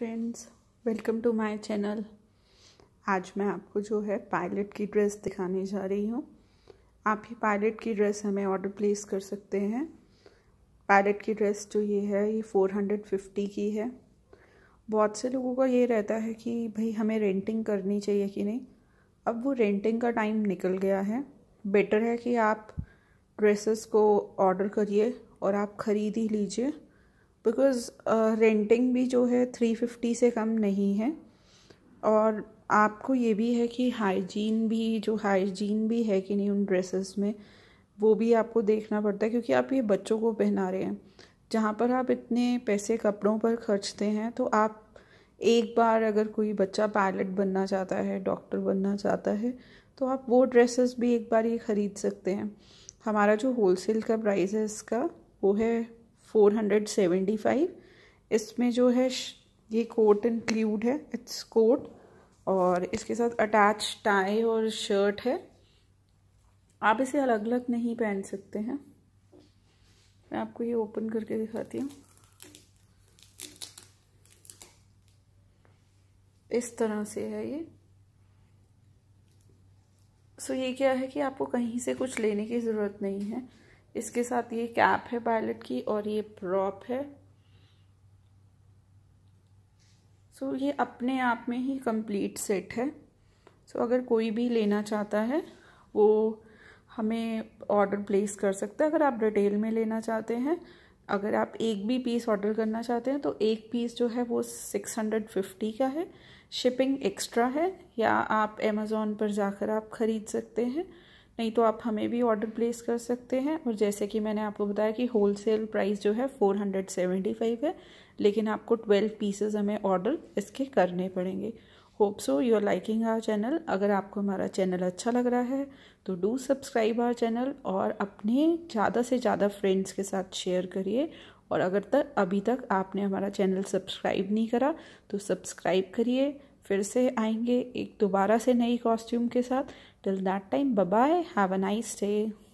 friends welcome to my channel आज मैं आपको जो है पायलट की ड्रेस दिखाने जा रही हूँ आप ही पायलट की ड्रेस हमें ऑर्डर प्लेस कर सकते हैं पायलट की ड्रेस जो ये है ये 450 की है बहुत से लोगों का ये रहता है कि भाई हमें रेंटिंग करनी चाहिए कि नहीं अब वो रेंटिंग का टाइम निकल गया है बेटर है कि आप ड्रेसेस को ऑर्डर करिए और आप ख़रीद ही लीजिए बिकॉज़ रेंटिंग uh, भी जो है थ्री फिफ्टी से कम नहीं है और आपको ये भी है कि हाइजीन भी जो हाइजीन भी है कि नहीं उन ड्रेसेस में वो भी आपको देखना पड़ता है क्योंकि आप ये बच्चों को पहना रहे हैं जहाँ पर आप इतने पैसे कपड़ों पर खर्चते हैं तो आप एक बार अगर कोई बच्चा पायलट बनना चाहता है डॉक्टर बनना चाहता है तो आप वो ड्रेसेस भी एक बार ये ख़रीद सकते हैं हमारा जो होलसेल का प्राइस है इसका वो है फोर हंड्रेड सेवेंटी फाइव इसमें जो है ये कोट इंक्लूड है इट्स कोट और इसके साथ अटैच टाई और शर्ट है आप इसे अलग अलग नहीं पहन सकते हैं मैं आपको ये ओपन करके दिखाती हूँ इस तरह से है ये सो so ये क्या है कि आपको कहीं से कुछ लेने की ज़रूरत नहीं है इसके साथ ये कैप है पायलट की और ये प्रॉप है सो so, ये अपने आप में ही कंप्लीट सेट है सो so, अगर कोई भी लेना चाहता है वो हमें ऑर्डर प्लेस कर सकता है अगर आप डिटेल में लेना चाहते हैं अगर आप एक भी पीस ऑर्डर करना चाहते हैं तो एक पीस जो है वो सिक्स हंड्रेड फिफ्टी का है शिपिंग एक्स्ट्रा है या आप अमेज़ोन पर जाकर आप ख़रीद सकते हैं नहीं तो आप हमें भी ऑर्डर प्लेस कर सकते हैं और जैसे कि मैंने आपको बताया कि होल सेल प्राइस जो है फ़ोर हंड्रेड सेवेंटी फाइव है लेकिन आपको ट्वेल्व पीसेज हमें ऑर्डर इसके करने पड़ेंगे hope so you are liking our channel अगर आपको हमारा चैनल अच्छा लग रहा है तो डू सब्सक्राइब आवर चैनल और अपने ज़्यादा से ज़्यादा फ्रेंड्स के साथ शेयर करिए और अगर तक अभी तक आपने हमारा चैनल सब्सक्राइब नहीं करा तो सब्सक्राइब करिए फिर से आएंगे एक दोबारा से नई कॉस्ट्यूम के साथ till that time bye have a nice day